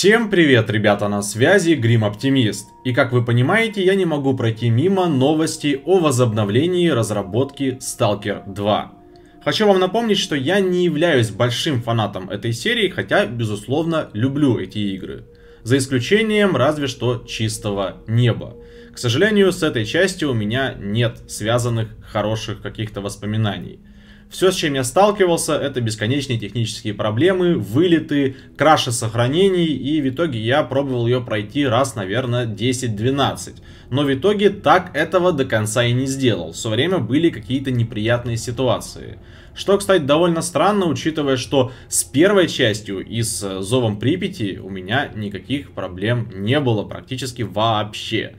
Всем привет, ребята, на связи Грим Оптимист. И как вы понимаете, я не могу пройти мимо новости о возобновлении разработки Stalker 2. Хочу вам напомнить, что я не являюсь большим фанатом этой серии, хотя, безусловно, люблю эти игры. За исключением разве что чистого неба. К сожалению, с этой частью у меня нет связанных хороших каких-то воспоминаний. Все, с чем я сталкивался, это бесконечные технические проблемы, вылеты, краши сохранений, и в итоге я пробовал ее пройти раз, наверное, 10-12. Но в итоге так этого до конца и не сделал. Все время были какие-то неприятные ситуации. Что, кстати, довольно странно, учитывая, что с первой частью и с э, Зовом Припяти у меня никаких проблем не было практически вообще.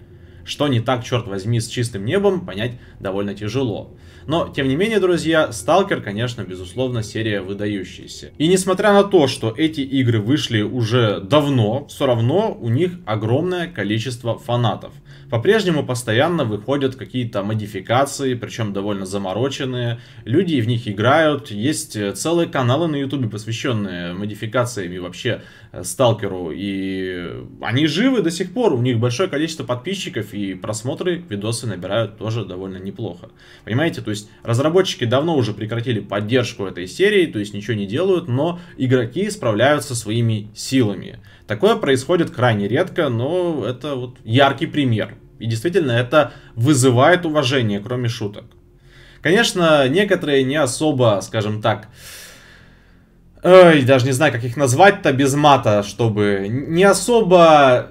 Что не так, черт возьми, с чистым небом, понять довольно тяжело. Но, тем не менее, друзья, Сталкер, конечно, безусловно, серия выдающаяся. И несмотря на то, что эти игры вышли уже давно, все равно у них огромное количество фанатов. По-прежнему постоянно выходят какие-то модификации, причем довольно замороченные. Люди в них играют, есть э, целые каналы на ютубе, посвященные модификациям и вообще э, Сталкеру. И э, они живы до сих пор, у них большое количество подписчиков и просмотры видосы набирают тоже довольно неплохо. Понимаете, то есть разработчики давно уже прекратили поддержку этой серии, то есть ничего не делают, но игроки справляются своими силами. Такое происходит крайне редко, но это вот яркий пример. И действительно это вызывает уважение, кроме шуток. Конечно, некоторые не особо, скажем так, Ой, даже не знаю, как их назвать-то без мата, чтобы не особо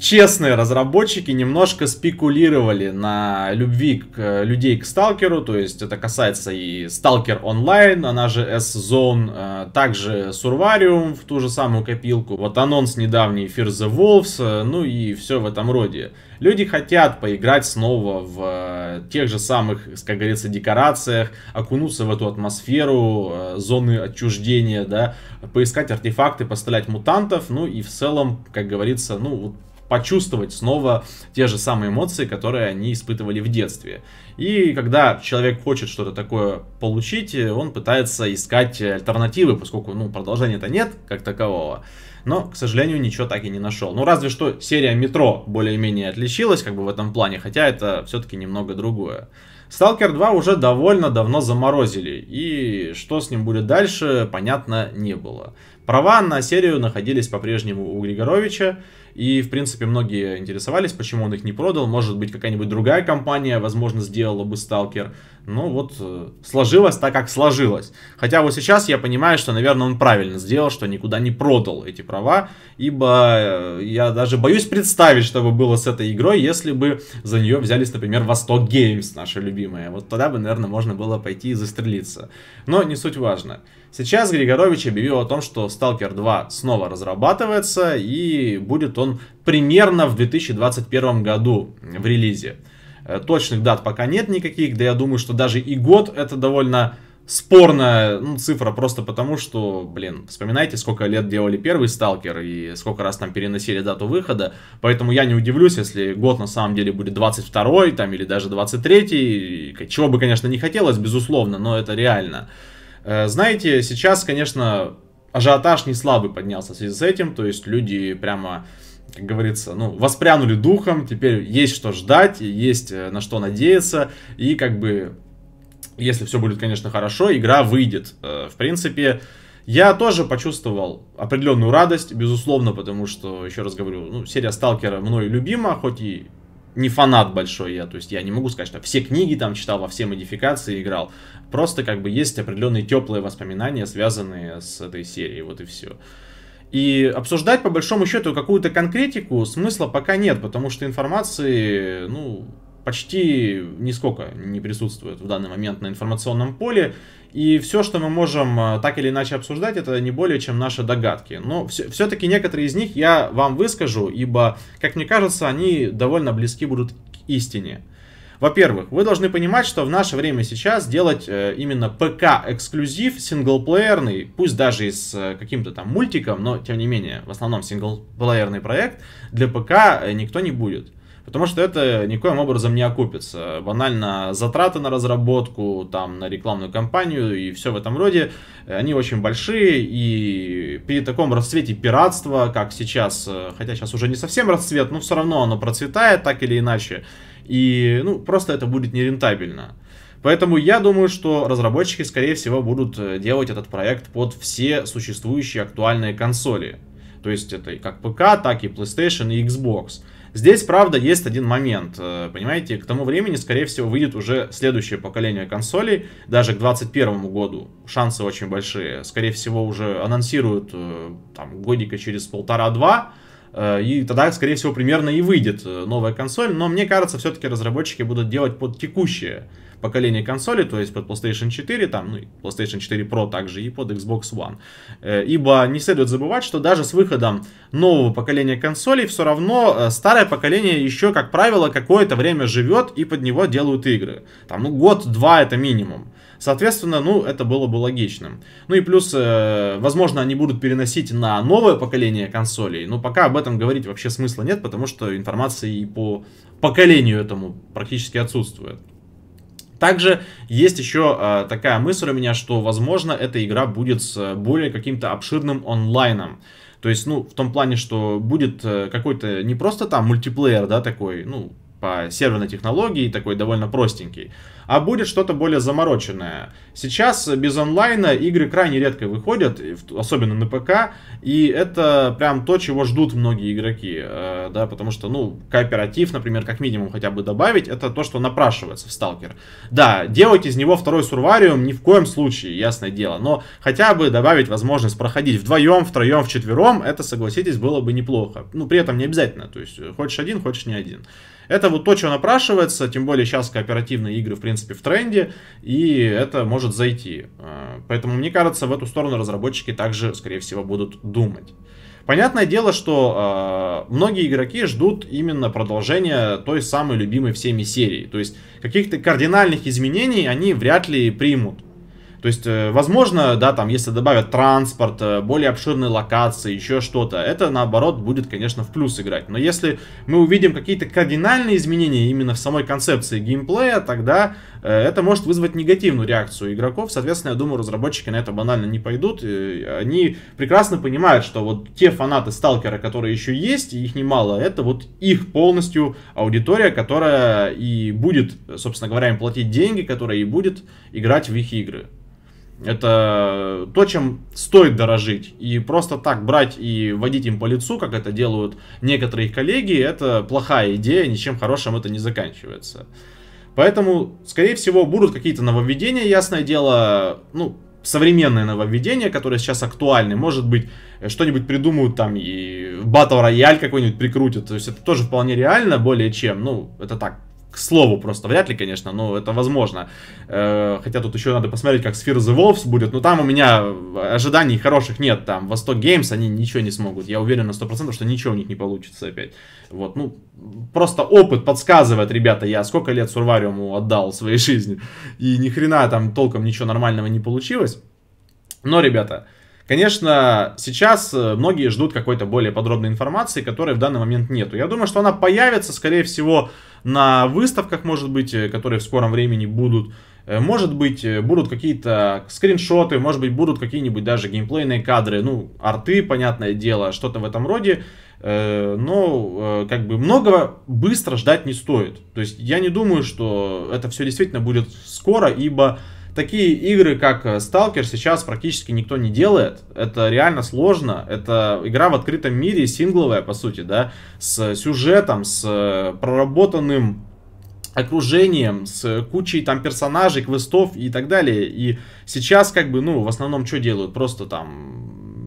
честные разработчики немножко спекулировали на любви к, э, людей к сталкеру, то есть это касается и Сталкер Онлайн, она же S-Zone, э, также Сурвариум в ту же самую копилку, вот анонс недавний Fear the Wolves, э, ну и все в этом роде. Люди хотят поиграть снова в тех же самых, как говорится, декорациях, окунуться в эту атмосферу, зоны отчуждения, да, поискать артефакты, пострелять мутантов, ну и в целом, как говорится, ну, почувствовать снова те же самые эмоции, которые они испытывали в детстве. И когда человек хочет что-то такое получить, он пытается искать альтернативы, поскольку ну, продолжения-то нет как такового. Но, к сожалению, ничего так и не нашел. Ну, разве что серия «Метро» более-менее отличилась как бы в этом плане, хотя это все-таки немного другое. Сталкер 2 уже довольно давно заморозили, и что с ним будет дальше, понятно не было. Права на серию находились по-прежнему у Григоровича, и, в принципе, многие интересовались, почему он их не продал. Может быть, какая-нибудь другая компания, возможно, сделала бы Сталкер. Ну вот, э, сложилось так, как сложилось. Хотя вот сейчас я понимаю, что, наверное, он правильно сделал, что никуда не продал эти права, ибо э, я даже боюсь представить, что бы было с этой игрой, если бы за нее взялись, например, Восток Геймс, наши любимые любимая. Вот тогда бы, наверное, можно было пойти и застрелиться. Но не суть важно. Сейчас Григорович объявил о том, что Stalker 2 снова разрабатывается и будет он примерно в 2021 году в релизе. Э, точных дат пока нет никаких, да я думаю, что даже и год это довольно спорная ну, цифра просто потому, что, блин, вспоминайте, сколько лет делали первый сталкер и сколько раз там переносили дату выхода, поэтому я не удивлюсь, если год на самом деле будет 22 там или даже 23 чего бы, конечно, не хотелось, безусловно, но это реально. Э, знаете, сейчас, конечно, ажиотаж не слабый поднялся в связи с этим, то есть люди прямо как говорится, ну, воспрянули духом, теперь есть что ждать, есть э, на что надеяться, и как бы если все будет, конечно, хорошо, игра выйдет. Э, в принципе, я тоже почувствовал определенную радость, безусловно, потому что, еще раз говорю, ну, серия Сталкера мной любима, хоть и не фанат большой я, то есть я не могу сказать, что все книги там читал, во все модификации играл. Просто как бы есть определенные теплые воспоминания, связанные с этой серией, вот и все. И обсуждать по большому счету какую-то конкретику смысла пока нет, потому что информации, ну, почти нисколько не присутствует в данный момент на информационном поле. И все, что мы можем э, так или иначе обсуждать, это не более чем наши догадки. Но все-таки некоторые из них я вам выскажу, ибо, как мне кажется, они довольно близки будут к истине. Во-первых, вы должны понимать, что в наше время сейчас делать э, именно ПК-эксклюзив, синглплеерный, пусть даже и с э, каким-то там мультиком, но тем не менее, в основном синглплеерный проект, для ПК никто не будет. Потому что это никоим образом не окупится. Банально затраты на разработку, там, на рекламную кампанию и все в этом роде, э, они очень большие. И при таком расцвете пиратства, как сейчас, э, хотя сейчас уже не совсем расцвет, но все равно оно процветает так или иначе. И, ну, просто это будет нерентабельно. Поэтому я думаю, что разработчики, скорее всего, будут э, делать этот проект под все существующие актуальные консоли. То есть это и как ПК, так и PlayStation и Xbox. Здесь, правда, есть один момент. Э, понимаете, к тому времени, скорее всего, выйдет уже следующее поколение консолей. Даже к 2021 году шансы очень большие. Скорее всего, уже анонсируют э, там годика через полтора-два Э, и тогда, скорее всего, примерно и выйдет э, новая консоль. Но мне кажется, все-таки разработчики будут делать под текущее поколение консоли, то есть под PlayStation 4, там, ну, PlayStation 4 Pro также и под Xbox One. Э, ибо не следует забывать, что даже с выходом нового поколения консолей все равно старое поколение еще, как правило, какое-то время живет и под него делают игры. Там, ну, год-два это минимум. Соответственно, ну, это было бы логичным. Ну и плюс, возможно, они будут переносить на новое поколение консолей, но пока об этом говорить вообще смысла нет, потому что информации и по поколению этому практически отсутствует. Также есть еще э, такая мысль у меня, что, возможно, эта игра будет с а, более каким-то обширным онлайном. То есть, ну, в том плане, что будет э, какой-то не просто там мультиплеер, да, такой, ну, по серверной технологии, такой довольно простенький, а будет что-то более замороченное. Сейчас без онлайна игры крайне редко выходят, особенно на ПК, и это прям то, чего ждут многие игроки, э, да, потому что, ну, кооператив, например, как минимум хотя бы добавить, это то, что напрашивается в сталкер. Да, делать из него второй сурвариум ни в коем случае, ясное дело, но хотя бы добавить возможность проходить вдвоем, втроем, вчетвером, это, согласитесь, было бы неплохо. Ну, при этом не обязательно, то есть э, хочешь один, хочешь не один. Это вот то, что напрашивается, тем более сейчас кооперативные игры, в принципе, принципе, в тренде, и это может зайти. Э, поэтому, мне кажется, в эту сторону разработчики также, скорее всего, будут думать. Понятное дело, что э, многие игроки ждут именно продолжения той самой любимой всеми серии. То есть каких-то кардинальных изменений они вряд ли примут. То есть, э, возможно, да, там, если добавят транспорт, э, более обширные локации, еще что-то, это, наоборот, будет, конечно, в плюс играть. Но если мы увидим какие-то кардинальные изменения именно в самой концепции геймплея, тогда э, это может вызвать негативную реакцию игроков. Соответственно, я думаю, разработчики на это банально не пойдут. Они прекрасно понимают, что вот те фанаты Сталкера, которые еще есть, их немало, это вот их полностью аудитория, которая и будет, собственно говоря, им платить деньги, которая и будет играть в их игры. Это то, чем стоит дорожить. И просто так брать и водить им по лицу, как это делают некоторые коллеги, это плохая идея, ничем хорошим это не заканчивается. Поэтому, скорее всего, будут какие-то нововведения, ясное дело, ну, современные нововведения, которые сейчас актуальны. Может быть, что-нибудь придумают там и батл Royale какой-нибудь прикрутят. То есть это тоже вполне реально, более чем. Ну, это так, к слову просто, вряд ли, конечно, но это возможно. Э, хотя тут еще надо посмотреть, как Sphere The Wolves будет, но там у меня ожиданий хороших нет, там Восток Games, они ничего не смогут, я уверен на 100%, что ничего у них не получится опять. Вот, ну, просто опыт подсказывает, ребята, я сколько лет Сурвариуму отдал своей жизни, и ни хрена там толком ничего нормального не получилось. Но, ребята, э, Конечно, сейчас э, многие ждут какой-то более подробной информации, которой в данный момент нету. Я думаю, что она появится, скорее всего, на выставках, может быть, э, которые в скором времени будут. Э, может быть, будут какие-то скриншоты, может быть, будут какие-нибудь даже геймплейные кадры, ну, арты, понятное дело, что-то в этом роде. Но, как бы, многого быстро ждать не стоит. То есть, я не думаю, что это все действительно будет скоро, ибо такие игры, как э, Сталкер, сейчас практически никто не делает. Это реально сложно. Это игра в открытом мире, сингловая, по сути, да, с сюжетом, с э, проработанным окружением, с кучей там персонажей, квестов и так далее. И сейчас как бы, ну, в основном что делают? Просто там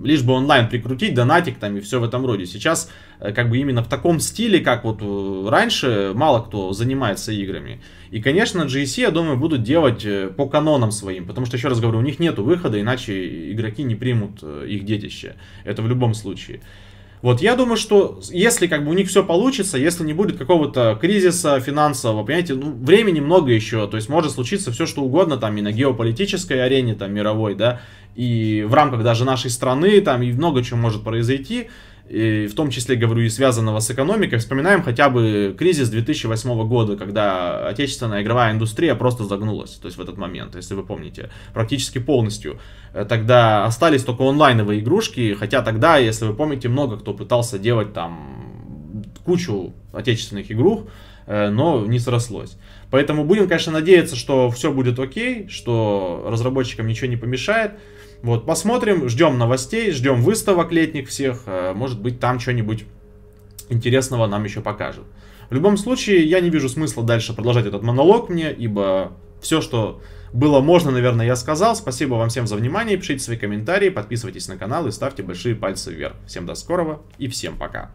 лишь бы онлайн прикрутить, донатик там и все в этом роде. Сейчас э, как бы именно в таком стиле, как вот э, раньше, мало кто занимается играми. И, конечно, GSC, e я думаю, будут делать э, по канонам своим, потому что, еще раз говорю, у них нет выхода, иначе игроки не примут их детище. Это в любом случае. Вот я думаю, что если как бы у них все получится, если не будет какого-то кризиса финансового, понимаете, ну, времени много еще, то есть может случиться все что угодно там и на геополитической арене там мировой, да, и в рамках даже нашей страны там и много чего может произойти, и в том числе, говорю, и связанного с экономикой, вспоминаем хотя бы кризис 2008 года, когда отечественная игровая индустрия просто загнулась, то есть в этот момент, если вы помните, практически полностью. Э, тогда остались только онлайновые игрушки, хотя тогда, если вы помните, много кто пытался делать там кучу отечественных игрух, э, но не срослось. Поэтому будем, конечно, надеяться, что все будет окей, что разработчикам ничего не помешает. Вот, посмотрим, ждем новостей, ждем выставок летних всех. Э, может быть, там что-нибудь интересного нам еще покажут. В любом случае, я не вижу смысла дальше продолжать этот монолог мне, ибо все, что было можно, наверное, я сказал. Спасибо вам всем за внимание, пишите свои комментарии, подписывайтесь на канал и ставьте большие пальцы вверх. Всем до скорого и всем пока.